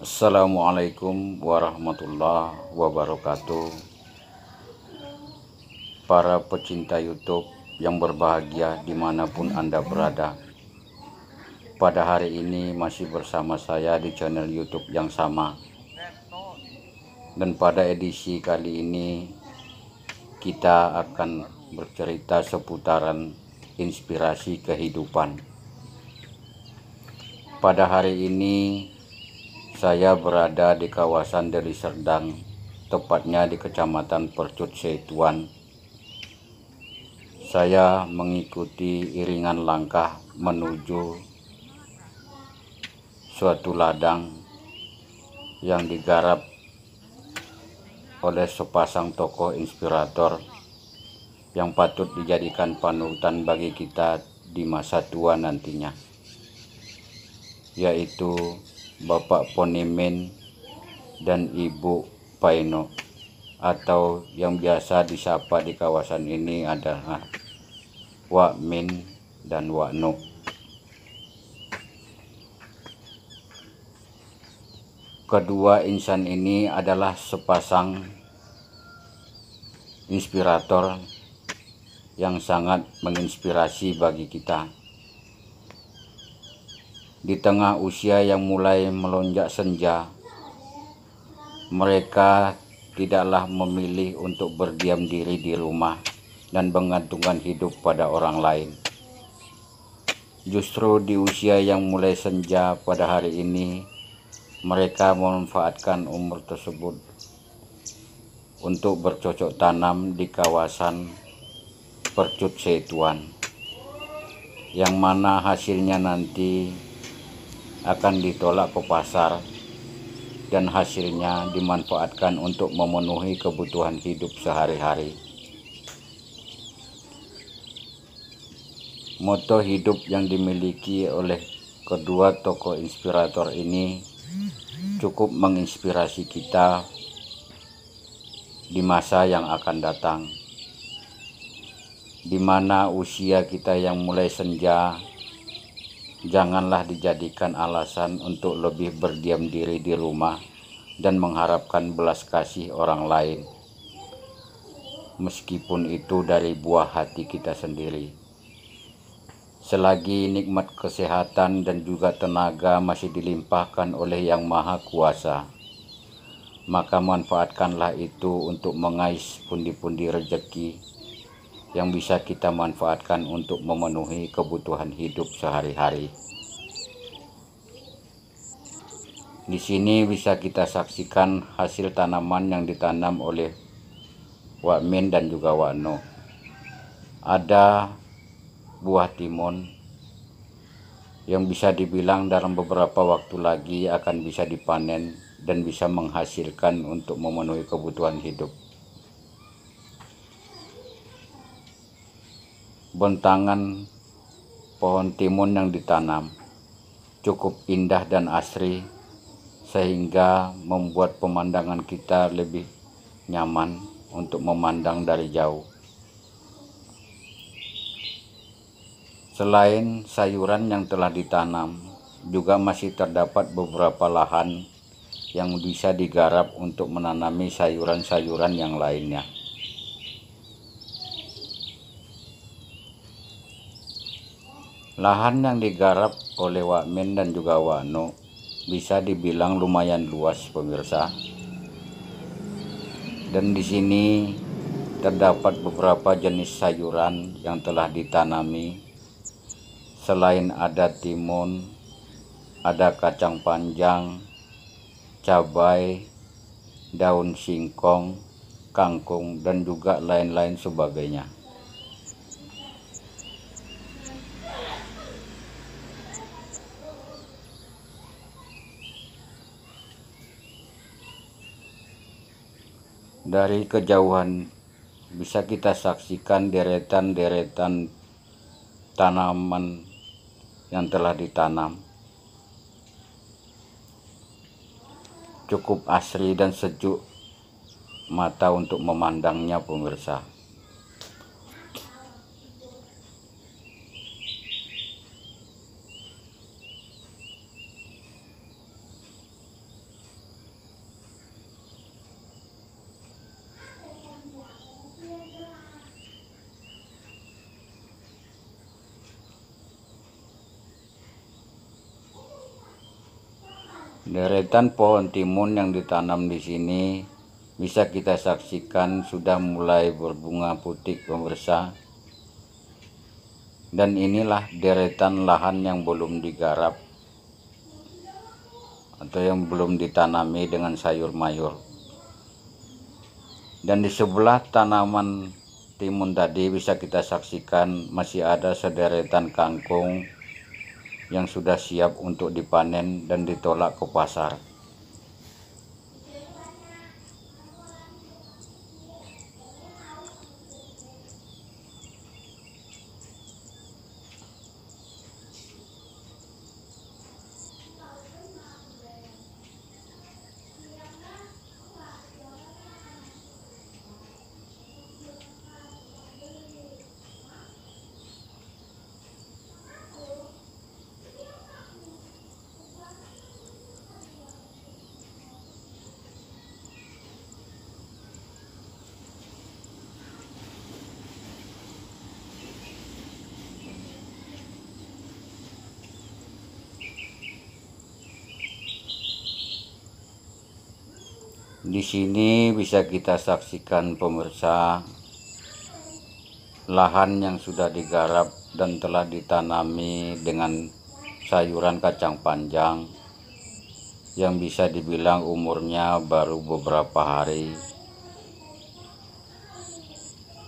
Assalamualaikum warahmatullahi wabarakatuh Para pecinta youtube yang berbahagia dimanapun anda berada Pada hari ini masih bersama saya di channel youtube yang sama Dan pada edisi kali ini Kita akan bercerita seputaran inspirasi kehidupan Pada hari ini saya berada di kawasan Deli Serdang, tepatnya di Kecamatan Percut Setuan. Saya mengikuti iringan langkah menuju suatu ladang yang digarap oleh sepasang tokoh inspirator yang patut dijadikan panutan bagi kita di masa tua nantinya yaitu Bapak Ponimin dan Ibu Paino atau yang biasa disapa di kawasan ini adalah Wakmin dan Wakno. Kedua insan ini adalah sepasang inspirator yang sangat menginspirasi bagi kita di tengah usia yang mulai melonjak senja, mereka tidaklah memilih untuk berdiam diri di rumah dan menggantungkan hidup pada orang lain. Justru di usia yang mulai senja pada hari ini, mereka memanfaatkan umur tersebut untuk bercocok tanam di kawasan percut setuan yang mana hasilnya nanti akan ditolak ke pasar dan hasilnya dimanfaatkan untuk memenuhi kebutuhan hidup sehari-hari. Moto hidup yang dimiliki oleh kedua tokoh inspirator ini cukup menginspirasi kita di masa yang akan datang di mana usia kita yang mulai senja janganlah dijadikan alasan untuk lebih berdiam diri di rumah dan mengharapkan belas kasih orang lain, meskipun itu dari buah hati kita sendiri. Selagi nikmat kesehatan dan juga tenaga masih dilimpahkan oleh Yang Maha Kuasa, maka manfaatkanlah itu untuk mengais pundi-pundi rejeki yang bisa kita manfaatkan untuk memenuhi kebutuhan hidup sehari-hari. Di sini bisa kita saksikan hasil tanaman yang ditanam oleh Wak dan juga Wak Ada buah timun yang bisa dibilang dalam beberapa waktu lagi akan bisa dipanen dan bisa menghasilkan untuk memenuhi kebutuhan hidup. bentangan pohon timun yang ditanam cukup indah dan asri sehingga membuat pemandangan kita lebih nyaman untuk memandang dari jauh. Selain sayuran yang telah ditanam, juga masih terdapat beberapa lahan yang bisa digarap untuk menanami sayuran-sayuran yang lainnya. Lahan yang digarap oleh Wakmen dan juga Wano bisa dibilang lumayan luas pemirsa. Dan di sini terdapat beberapa jenis sayuran yang telah ditanami. Selain ada timun, ada kacang panjang, cabai, daun singkong, kangkung dan juga lain-lain sebagainya. Dari kejauhan bisa kita saksikan deretan-deretan tanaman yang telah ditanam. Cukup asri dan sejuk mata untuk memandangnya pemirsa. Deretan pohon timun yang ditanam di sini bisa kita saksikan sudah mulai berbunga putih pemirsa. Dan inilah deretan lahan yang belum digarap atau yang belum ditanami dengan sayur mayur. Dan di sebelah tanaman timun tadi bisa kita saksikan masih ada sederetan kangkung yang sudah siap untuk dipanen dan ditolak ke pasar. Di sini bisa kita saksikan pemirsa lahan yang sudah digarap dan telah ditanami dengan sayuran kacang panjang yang bisa dibilang umurnya baru beberapa hari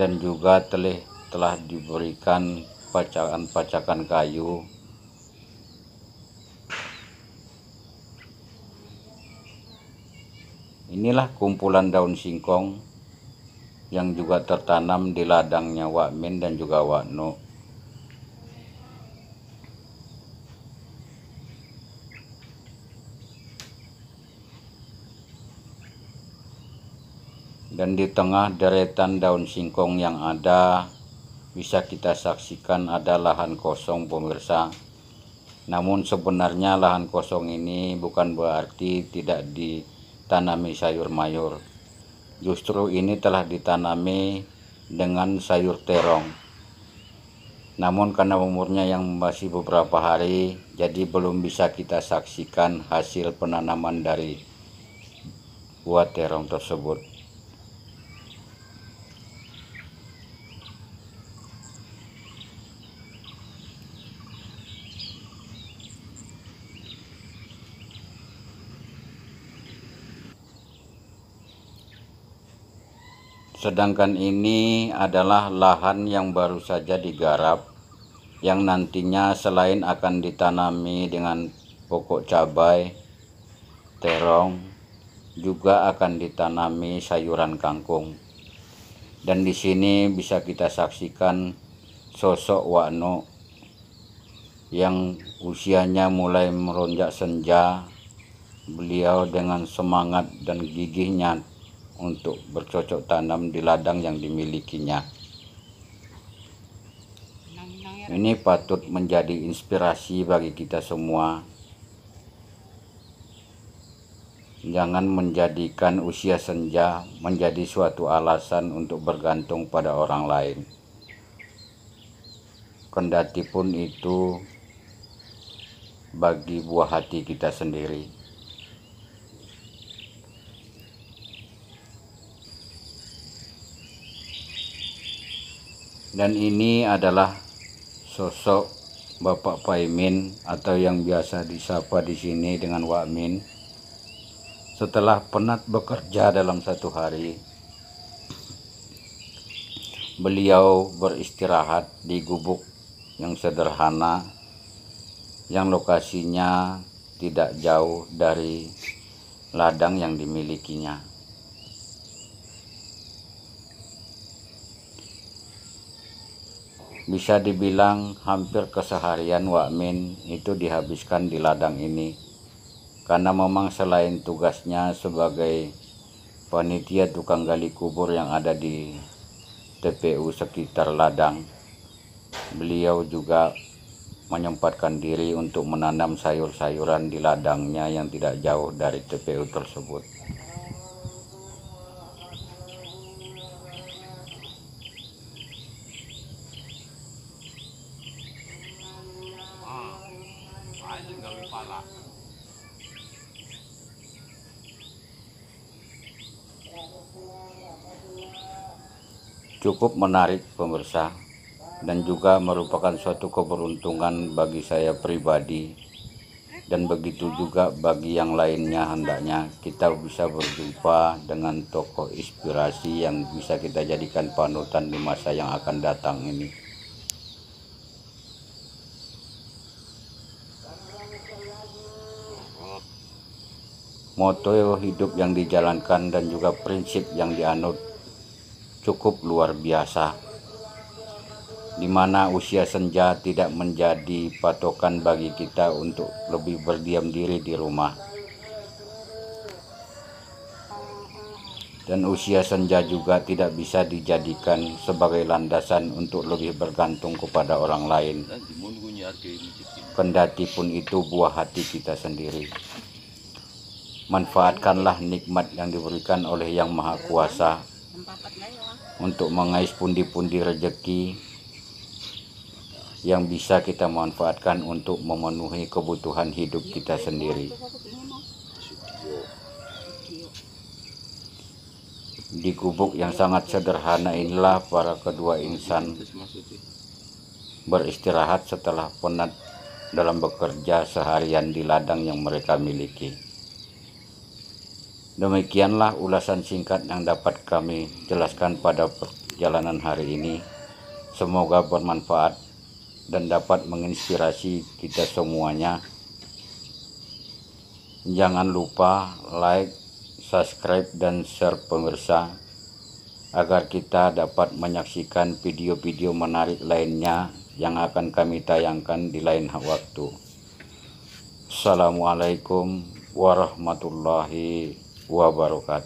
dan juga telah telah diberikan pacakan-pacakan kayu Inilah kumpulan daun singkong yang juga tertanam di ladangnya Wak Min dan juga Wak Dan di tengah deretan daun singkong yang ada, bisa kita saksikan ada lahan kosong pemirsa. Namun sebenarnya lahan kosong ini bukan berarti tidak di tanami sayur mayur. Justru ini telah ditanami dengan sayur terong. Namun karena umurnya yang masih beberapa hari, jadi belum bisa kita saksikan hasil penanaman dari buah terong tersebut. Sedangkan ini adalah lahan yang baru saja digarap yang nantinya selain akan ditanami dengan pokok cabai, terong, juga akan ditanami sayuran kangkung. Dan di sini bisa kita saksikan sosok Wano yang usianya mulai meronjak senja. Beliau dengan semangat dan gigihnya untuk bercocok tanam di ladang yang dimilikinya. Ini patut menjadi inspirasi bagi kita semua. Jangan menjadikan usia senja menjadi suatu alasan untuk bergantung pada orang lain. Kendati pun itu bagi buah hati kita sendiri. dan ini adalah sosok Bapak Paimin atau yang biasa disapa di sini dengan Wakmin setelah penat bekerja dalam satu hari beliau beristirahat di gubuk yang sederhana yang lokasinya tidak jauh dari ladang yang dimilikinya bisa dibilang hampir keseharian Wakmin itu dihabiskan di ladang ini karena memang selain tugasnya sebagai panitia tukang gali kubur yang ada di TPU sekitar ladang beliau juga menyempatkan diri untuk menanam sayur-sayuran di ladangnya yang tidak jauh dari TPU tersebut cukup menarik pemirsa dan juga merupakan suatu keberuntungan bagi saya pribadi dan begitu juga bagi yang lainnya hendaknya kita bisa berjumpa dengan tokoh inspirasi yang bisa kita jadikan panutan di masa yang akan datang ini. moto hidup yang dijalankan dan juga prinsip yang dianut cukup luar biasa di mana usia senja tidak menjadi patokan bagi kita untuk lebih berdiam diri di rumah. Dan usia senja juga tidak bisa dijadikan sebagai landasan untuk lebih bergantung kepada orang lain. Kendati pun itu buah hati kita sendiri. Manfaatkanlah nikmat yang diberikan oleh Yang Maha Kuasa untuk mengais pundi-pundi rejeki yang bisa kita manfaatkan untuk memenuhi kebutuhan hidup kita sendiri. Di gubuk yang sangat sederhana inilah para kedua insan beristirahat setelah penat dalam bekerja seharian di ladang yang mereka miliki. Demikianlah ulasan singkat yang dapat kami jelaskan pada perjalanan hari ini. Semoga bermanfaat dan dapat menginspirasi kita semuanya. Jangan lupa like, subscribe, dan share pemirsa agar kita dapat menyaksikan video-video menarik lainnya yang akan kami tayangkan di lain waktu. Assalamualaikum warahmatullahi wabarakatuh wabarakatuh